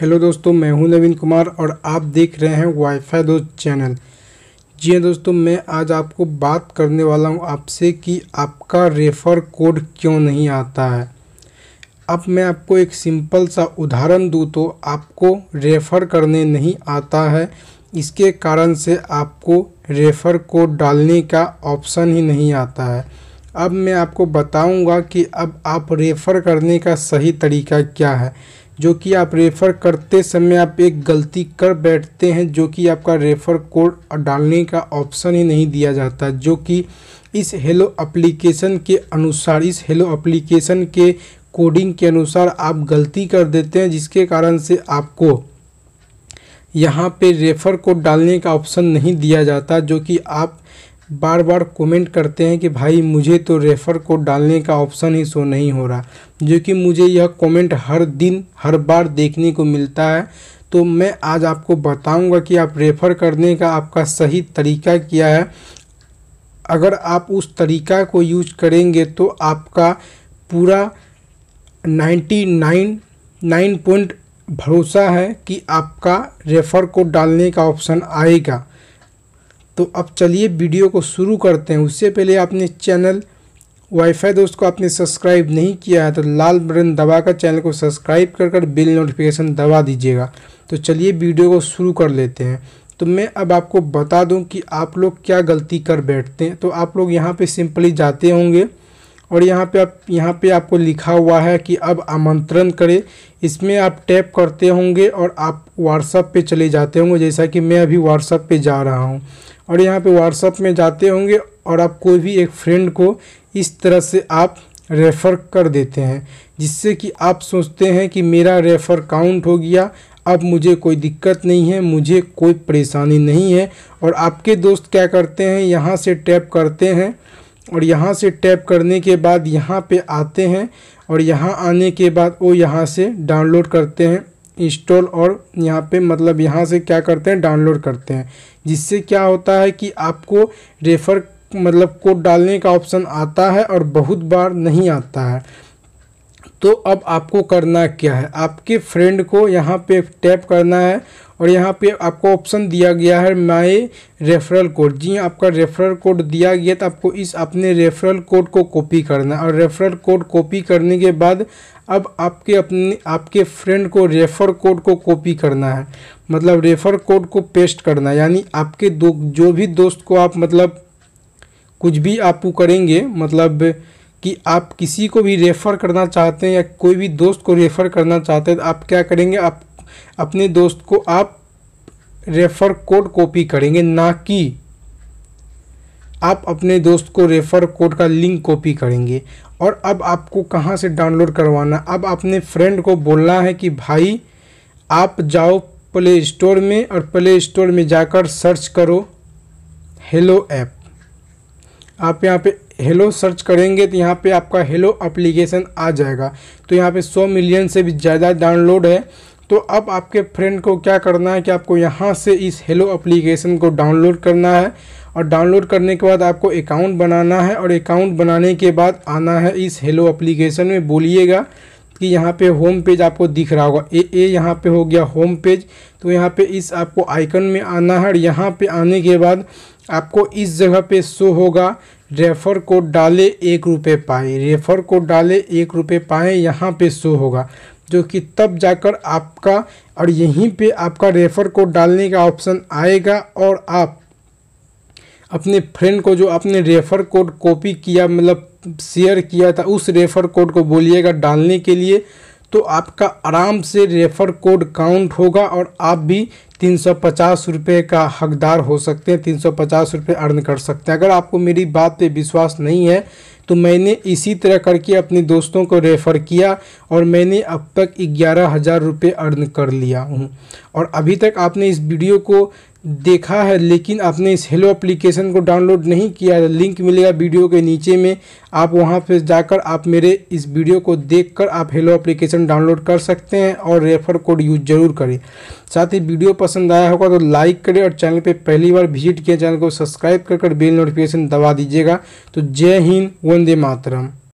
hello दोस्तों मैं हूं नवीन कुमार और आप देख रहे हैं वाईफाई दोस्त चैनल जी हाँ दोस्तों मैं आज आपको बात करने वाला हूं आपसे कि आपका रेफ़र कोड क्यों नहीं आता है अब मैं आपको एक सिंपल सा उदाहरण दूँ तो आपको रेफ़र करने नहीं आता है इसके कारण से आपको रेफ़र कोड डालने का ऑप्शन ही नहीं आता है अब मैं आपको बताऊंगा कि अब आप रेफ़र करने का सही तरीका क्या है जो कि आप रेफ़र करते समय आप एक गलती कर बैठते हैं जो कि आपका रेफ़र कोड डालने का ऑप्शन ही नहीं दिया जाता जो कि इस हेलो एप्लीकेशन के अनुसार इस हेलो एप्लीकेशन के कोडिंग के अनुसार आप गलती कर देते हैं जिसके कारण से आपको यहाँ पे रेफ़र कोड डालने का ऑप्शन नहीं दिया जाता जो कि आप बार बार कमेंट करते हैं कि भाई मुझे तो रेफ़र कोड डालने का ऑप्शन ही शो नहीं हो रहा जो कि मुझे यह कमेंट हर दिन हर बार देखने को मिलता है तो मैं आज आपको बताऊंगा कि आप रेफ़र करने का आपका सही तरीका क्या है अगर आप उस तरीका को यूज करेंगे तो आपका पूरा नाइन्टी नाइन नाइन पॉइंट भरोसा है कि आपका रेफ़र कोड डालने का ऑप्शन आएगा तो अब चलिए वीडियो को शुरू करते हैं उससे पहले आपने चैनल वाईफाई दोस्त को आपने सब्सक्राइब नहीं किया है तो लाल बटन दबाकर चैनल को सब्सक्राइब कर कर बिल नोटिफिकेशन दबा दीजिएगा तो चलिए वीडियो को शुरू कर लेते हैं तो मैं अब आपको बता दूं कि आप लोग क्या गलती कर बैठते हैं तो आप लोग यहाँ पे सिंपली जाते होंगे और यहाँ पे आप यहाँ पे आपको लिखा हुआ है कि अब आमंत्रण करें इसमें आप टैप करते होंगे और आप व्हाट्सअप पे चले जाते होंगे जैसा कि मैं अभी व्हाट्सअप पे जा रहा हूँ और यहाँ पे व्हाट्सअप में जाते होंगे और आप कोई भी एक फ्रेंड को इस तरह से आप रेफ़र कर देते हैं जिससे कि आप सोचते हैं कि मेरा रेफ़र काउंट हो गया अब मुझे कोई दिक्कत नहीं है मुझे कोई परेशानी नहीं है और आपके दोस्त क्या करते हैं यहाँ से टैप करते हैं और यहाँ से टैप करने के बाद यहाँ पे आते हैं और यहाँ आने के बाद वो यहाँ से डाउनलोड करते हैं इंस्टॉल और यहाँ पे मतलब यहाँ से क्या करते हैं डाउनलोड करते हैं जिससे क्या होता है कि आपको रेफ़र मतलब कोड डालने का ऑप्शन आता है और बहुत बार नहीं आता है तो अब आपको करना क्या है आपके फ्रेंड को यहाँ पे टैप करना है और यहाँ पे आपको ऑप्शन दिया गया है माय रेफरल कोड जी हाँ, आपका रेफरल कोड दिया गया तो आपको इस अपने रेफरल कोड को कॉपी करना और रेफरल कोड कॉपी करने के बाद अब आपके अपने आपके फ्रेंड को रेफर कोड को कॉपी करना है मतलब रेफर कोड को पेस्ट करना है यानी आपके दो जो भी दोस्त को आप मतलब कुछ भी आप करेंगे मतलब कि आप किसी को भी रेफ़र करना चाहते हैं या कोई भी दोस्त को रेफ़र करना चाहते हैं तो आप क्या करेंगे आप अपने दोस्त को आप रेफ़र कोड कॉपी करेंगे ना कि आप अपने दोस्त को रेफ़र कोड का लिंक कॉपी करेंगे और अब आपको कहाँ से डाउनलोड करवाना अब अपने फ्रेंड को बोलना है कि भाई आप जाओ प्ले स्टोर में और प्ले स्टोर में जाकर सर्च करो हेलो ऐप आप यहाँ पे हेलो सर्च करेंगे तो यहाँ पे आपका हेलो अप्लीकेशन आ जाएगा तो यहाँ पे 100 मिलियन से भी ज़्यादा डाउनलोड है तो अब आपके फ्रेंड को क्या करना है कि आपको यहाँ से इस हेलो अप्लीकेशन को डाउनलोड करना है और डाउनलोड करने के बाद आपको अकाउंट बनाना है और अकाउंट बनाने के बाद आना है इस हेलो अप्लीकेशन में बोलिएगा कि यहाँ पे होम पेज आपको दिख रहा होगा ए ए यहाँ पे हो गया होम पेज तो यहाँ पे इस आपको आइकन में आना है और यहाँ पे आने के बाद आपको इस जगह पे शो होगा रेफर कोड डाले एक रुपये पाए रेफर कोड डाले एक रुपये पाए यहाँ पे शो होगा जो कि तब जाकर आपका और यहीं पे आपका रेफर कोड डालने का ऑप्शन आएगा और आप अपने फ्रेंड को जो आपने रेफर कोड कॉपी किया मतलब शेयर किया था उस रेफर कोड को बोलिएगा डालने के लिए तो आपका आराम से रेफर कोड काउंट होगा और आप भी तीन सौ पचास रुपये का हकदार हो सकते हैं तीन सौ पचास रुपये अर्न कर सकते हैं अगर आपको मेरी बात पे विश्वास नहीं है तो मैंने इसी तरह करके अपने दोस्तों को रेफ़र किया और मैंने अब तक ग्यारह हज़ार रुपये अर्न कर लिया हूँ और अभी तक आपने इस वीडियो को देखा है लेकिन आपने इस हेलो एप्लीकेशन को डाउनलोड नहीं किया है लिंक मिलेगा वीडियो के नीचे में आप वहां पर जाकर आप मेरे इस वीडियो को देखकर आप हेलो एप्लीकेशन डाउनलोड कर सकते हैं और रेफर कोड यूज ज़रूर करें साथ ही वीडियो पसंद आया होगा तो लाइक करें और चैनल पर पहली बार विजिट किया चैनल को सब्सक्राइब कर बेल नोटिफिकेशन दबा दीजिएगा तो जय हिंद वंदे मातरम